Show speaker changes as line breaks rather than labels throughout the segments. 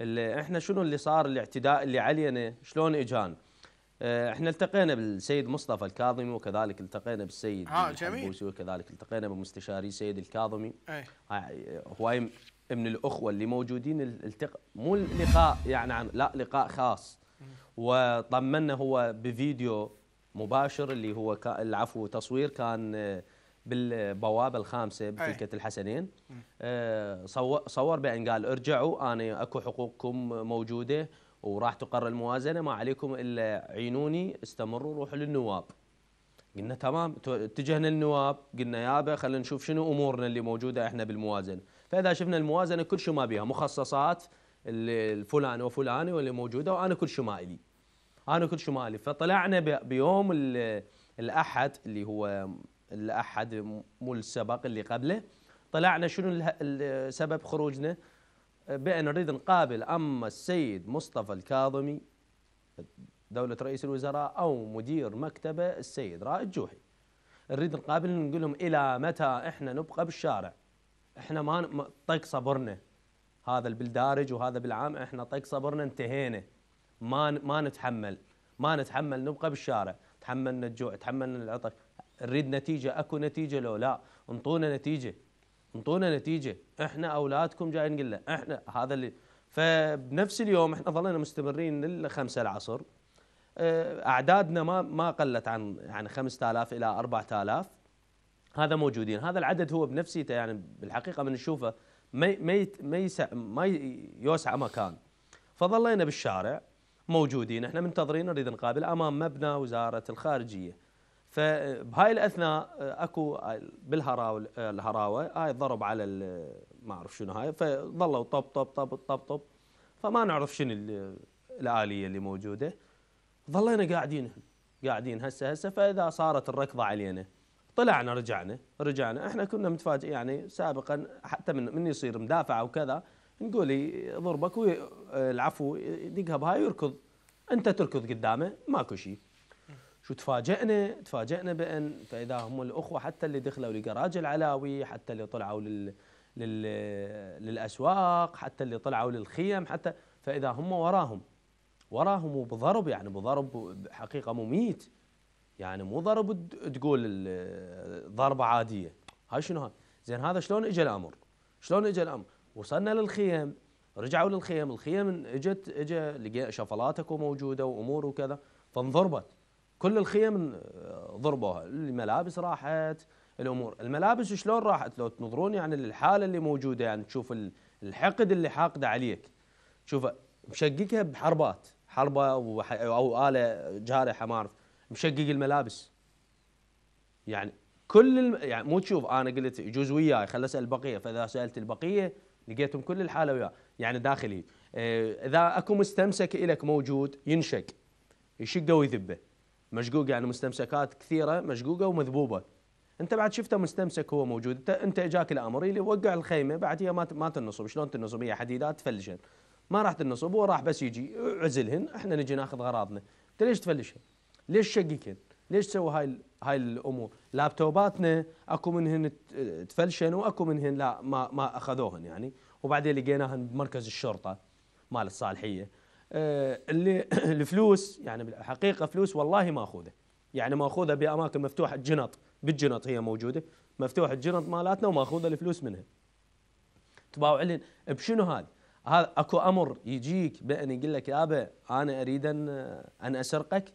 اللي احنا شنو اللي صار الاعتداء اللي علينا شلون اجان آه، احنا التقينا بالسيد مصطفى الكاظمي وكذلك التقينا بالسيد الحبوسي وكذلك التقينا بمستشاري سيد الكاظمي هواي من الاخوه اللي موجودين التق... مو اللقاء يعني عن... لا لقاء خاص وطمنا هو بفيديو مباشر اللي هو ك... العفو تصوير كان آه، بالبوابه الخامسه بفلكه الحسنين آه، صور بان قال ارجعوا انا اكو حقوقكم موجوده وراح تقر الموازنه ما عليكم الا عينوني استمروا روحوا للنواب قلنا تمام اتجهنا للنواب قلنا يابا خلينا نشوف شنو امورنا اللي موجوده احنا بالموازنه فاذا شفنا الموازنه كل شو ما بيها مخصصات الفلان وفلاني واللي موجوده وانا كل شو ما الي انا كل شو ما الي فطلعنا بيوم الاحد اللي هو الاحد مو السبق اللي قبله طلعنا شنو سبب خروجنا بان نريد نقابل اما السيد مصطفى الكاظمي دولة رئيس الوزراء او مدير مكتبه السيد رائد جوحي نريد نقابل نقول لهم الى متى احنا نبقى بالشارع احنا ما طق صبرنا هذا بالدارج وهذا بالعام احنا طق صبرنا انتهينا ما ما نتحمل ما نتحمل نبقى بالشارع تحملنا الجوع تحملنا العطش نريد نتيجة أكو نتيجة لو لا انطونا نتيجة انطونا نتيجة احنا أولادكم جايين نقول له احنا هذا اللي فبنفس اليوم احنا ظلنا مستمرين للخمسة العصر آه، أعدادنا ما ما قلت عن عن 5000 إلى 4000 هذا موجودين هذا العدد هو بنفسيته يعني بالحقيقة من نشوفه ما ما ما يوسع مكان فظلينا بالشارع موجودين احنا منتظرين نريد نقابل امام مبنى وزاره الخارجيه فبهاي الاثناء آه، اكو آه، بالهراوه آه، الهراوه هاي ضرب على ما اعرف شنو هاي فظلوا طب طب طب طب طب فما نعرف شنو الاليه اللي موجوده ظلينا قاعدين قاعدين هسه هسه فاذا صارت الركضه علينا طلعنا رجعنا رجعنا احنا كنا متفاجئ يعني سابقا حتى من من يصير مدافع وكذا نقول يضربك العفو يدقها بهاي ويركض انت تركض قدامه ماكو شيء شو تفاجئنا تفاجئنا بان فاذا هم الاخوه حتى اللي دخلوا لجراج العلاوي حتى اللي طلعوا لل لل للاسواق حتى اللي طلعوا للخيم حتى فاذا هم وراهم وراهم وبضرب يعني بضرب حقيقه مميت يعني مو ضرب تقول ضربه عاديه هاي شنو هاي زين هذا شلون اجى الامر شلون اجى الامر وصلنا للخيم رجعوا للخيم الخيم اجت اجى لقى شفلات اكو موجوده وامور وكذا فانضربت كل الخيم ضربوها الملابس راحت الامور الملابس شلون راحت لو تنظرون يعني الحاله اللي موجوده يعني تشوف الحقد اللي حاقده عليك شوف مشققها بحربات حربه او اله جارحه ما اعرف مشقق الملابس يعني كل الم... يعني مو تشوف انا قلت يجوز وياي خل اسال البقيه فاذا سالت البقيه لقيتهم كل الحاله وياه يعني داخلي إيه، اذا اكو مستمسك الك موجود ينشق يشقه ويذبه مشقوق يعني مستمسكات كثيره مشقوقه ومذبوبه انت بعد شفته مستمسك هو موجود انت انت اجاك الامر اللي وقع الخيمه بعد هي ما ما تنصب شلون تنصب هي حديدات تفلشن ما راح تنصب هو راح بس يجي عزلهن احنا نجي ناخذ غراضنا انت ليش تفلشهن؟ ليش شقكن؟ ليش تسوي هاي هاي الامور؟ لابتوباتنا اكو منهن تفلشن واكو منهن لا ما ما اخذوهن يعني وبعدين لقيناهن بمركز الشرطه مال الصالحيه آه، اللي الفلوس يعني بالحقيقه فلوس والله ما اخذه يعني ماخوذه باماكن مفتوحه الجنط بالجنط هي موجوده مفتوحه الجنط مالاتنا وماخوذه الفلوس منها تباوع لنا بشنو هذا؟ هذا اكو امر يجيك بان يقول لك يابا انا اريد ان ان اسرقك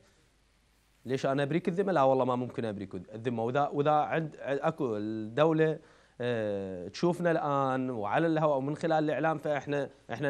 ليش انا ابريك الذمه؟ لا والله ما ممكن ابريك الذمه واذا واذا عند اكو الدوله آه، تشوفنا الان وعلى الهواء ومن خلال الاعلام فاحنا احنا